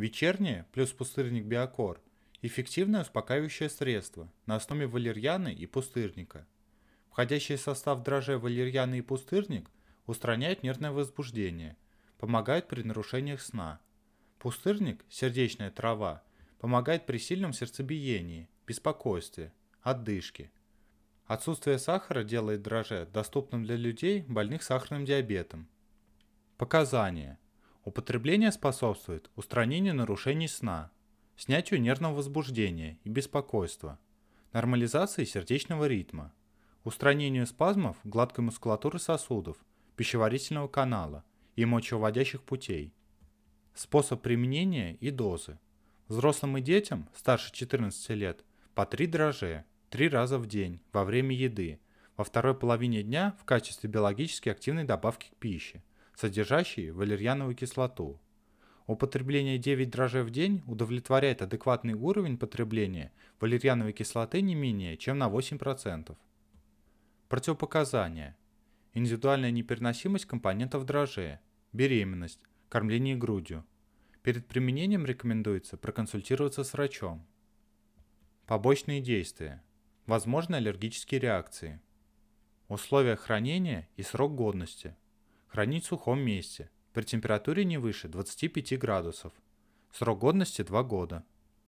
Вечернее плюс пустырник Биокор – эффективное успокаивающее средство на основе валерьяны и пустырника. Входящий в состав дрожжей валерьяны и пустырник устраняет нервное возбуждение, помогает при нарушениях сна. Пустырник, сердечная трава, помогает при сильном сердцебиении, беспокойстве, отдышке. Отсутствие сахара делает дрожже доступным для людей, больных сахарным диабетом. Показания – Употребление способствует устранению нарушений сна, снятию нервного возбуждения и беспокойства, нормализации сердечного ритма, устранению спазмов гладкой мускулатуры сосудов, пищеварительного канала и мочеводящих путей. Способ применения и дозы. Взрослым и детям старше 14 лет по 3 дрожжи 3 раза в день во время еды, во второй половине дня в качестве биологически активной добавки к пище – содержащие валерьяновую кислоту. Употребление 9 дрожжей в день удовлетворяет адекватный уровень потребления валерьяновой кислоты не менее, чем на 8%. Противопоказания. Индивидуальная непереносимость компонентов дрожжей, беременность, кормление грудью. Перед применением рекомендуется проконсультироваться с врачом. Побочные действия. Возможны аллергические реакции. Условия хранения и срок годности – Хранить в сухом месте. При температуре не выше 25 градусов. Срок годности 2 года.